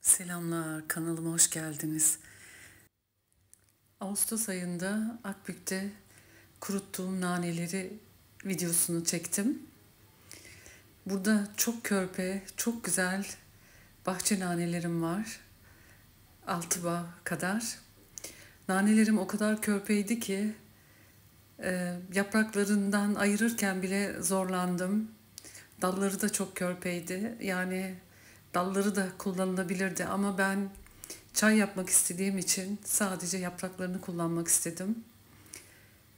Selamlar, kanalıma hoş geldiniz. Ağustos ayında Akbük'te kuruttuğum naneleri videosunu çektim. Burada çok körpe, çok güzel bahçe nanelerim var. 6 bağ kadar. Nanelerim o kadar körpeydi ki e, yapraklarından ayırırken bile zorlandım. Dalları da çok körpeydi. Yani Dalları da kullanılabilirdi ama ben çay yapmak istediğim için sadece yapraklarını kullanmak istedim.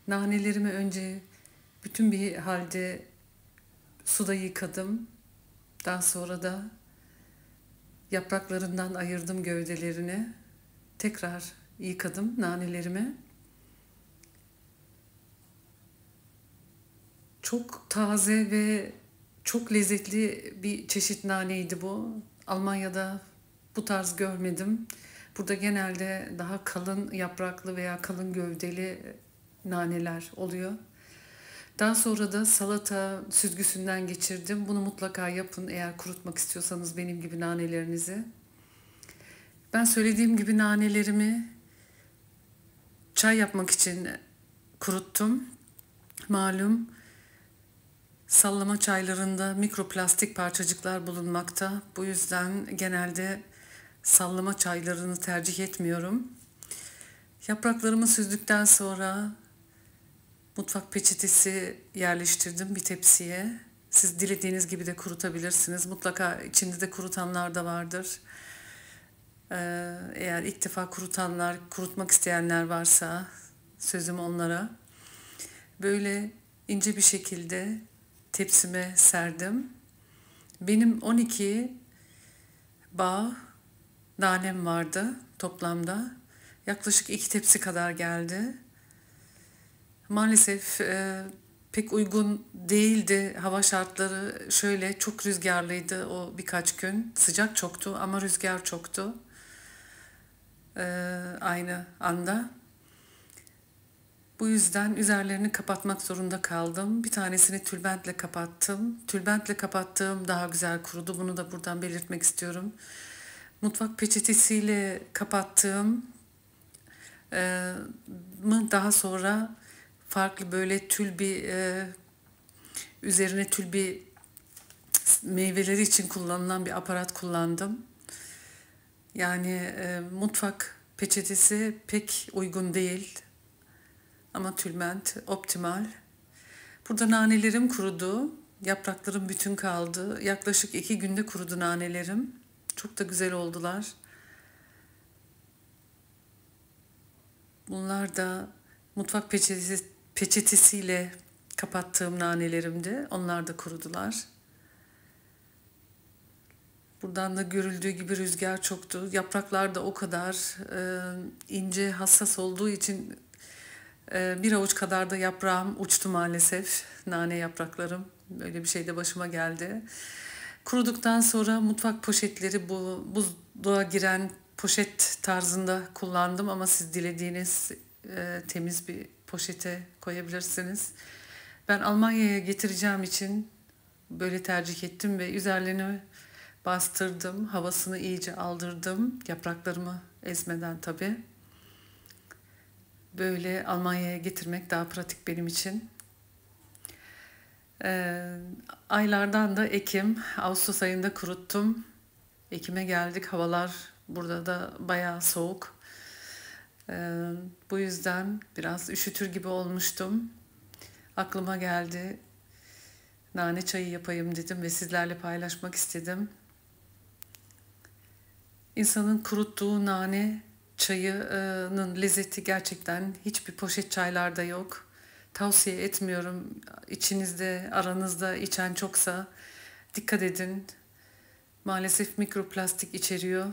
Nanelerimi önce bütün bir halde suda yıkadım. Daha sonra da yapraklarından ayırdım gövdelerini. Tekrar yıkadım nanelerimi. Çok taze ve çok lezzetli bir çeşit naneydi bu. Almanya'da bu tarz görmedim. Burada genelde daha kalın yapraklı veya kalın gövdeli e, naneler oluyor. Daha sonra da salata süzgüsünden geçirdim. Bunu mutlaka yapın eğer kurutmak istiyorsanız benim gibi nanelerinizi. Ben söylediğim gibi nanelerimi çay yapmak için kuruttum. Malum Sallama çaylarında mikroplastik parçacıklar bulunmakta. Bu yüzden genelde sallama çaylarını tercih etmiyorum. Yapraklarımı süzdükten sonra mutfak peçetesi yerleştirdim bir tepsiye. Siz dilediğiniz gibi de kurutabilirsiniz. Mutlaka içinde de kurutanlar da vardır. Ee, eğer ilk defa kurutanlar, kurutmak isteyenler varsa sözüm onlara. Böyle ince bir şekilde tepsime serdim. Benim 12 bağ nanem vardı toplamda. Yaklaşık iki tepsi kadar geldi. Maalesef e, pek uygun değildi hava şartları. Şöyle çok rüzgarlıydı o birkaç gün. Sıcak çoktu ama rüzgar çoktu. E, aynı anda. Bu yüzden üzerlerini kapatmak zorunda kaldım. Bir tanesini tülbentle kapattım. Tülbentle kapattığım daha güzel kurudu. Bunu da buradan belirtmek istiyorum. Mutfak peçetesiyle kapattığım e, mı daha sonra farklı böyle tül bir e, üzerine tül bir meyveleri için kullanılan bir aparat kullandım. Yani e, mutfak peçetesi pek uygun değil ama tülbent optimal. Burada nanelerim kurudu. Yapraklarım bütün kaldı. Yaklaşık iki günde kurudu nanelerim. Çok da güzel oldular. Bunlar da mutfak peçetesi, peçetesiyle kapattığım nanelerimdi. Onlar da kurudular. Buradan da görüldüğü gibi rüzgar çoktu. Yapraklar da o kadar e, ince, hassas olduğu için ee, bir avuç kadar da yaprağım uçtu maalesef. Nane yapraklarım. Böyle bir şey de başıma geldi. Kuruduktan sonra mutfak poşetleri bu buzluğa giren poşet tarzında kullandım ama siz dilediğiniz e, temiz bir poşete koyabilirsiniz. Ben Almanya'ya getireceğim için böyle tercih ettim ve üzerlerini bastırdım, havasını iyice aldırdım. Yapraklarımı ezmeden tabii böyle Almanya'ya getirmek daha pratik benim için. Ee, aylardan da Ekim, Ağustos ayında kuruttum. Ekim'e geldik, havalar burada da bayağı soğuk. Ee, bu yüzden biraz üşütür gibi olmuştum. Aklıma geldi, nane çayı yapayım dedim ve sizlerle paylaşmak istedim. İnsanın kuruttuğu nane çayının lezzeti gerçekten hiçbir poşet çaylarda yok. Tavsiye etmiyorum. İçinizde, aranızda içen çoksa dikkat edin. Maalesef mikroplastik içeriyor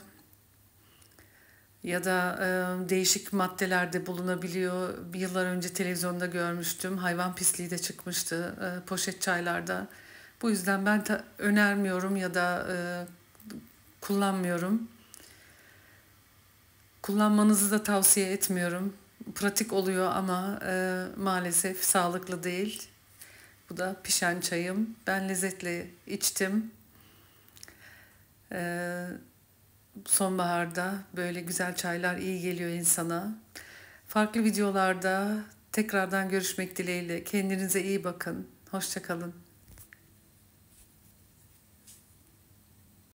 ya da e, değişik maddelerde bulunabiliyor. Yıllar önce televizyonda görmüştüm. Hayvan pisliği de çıkmıştı e, poşet çaylarda. Bu yüzden ben ta- önermiyorum ya da e, kullanmıyorum. Kullanmanızı da tavsiye etmiyorum. Pratik oluyor ama e, maalesef sağlıklı değil. Bu da pişen çayım. Ben lezzetli içtim. Ee, sonbaharda böyle güzel çaylar iyi geliyor insana. Farklı videolarda tekrardan görüşmek dileğiyle. Kendinize iyi bakın. Hoşçakalın.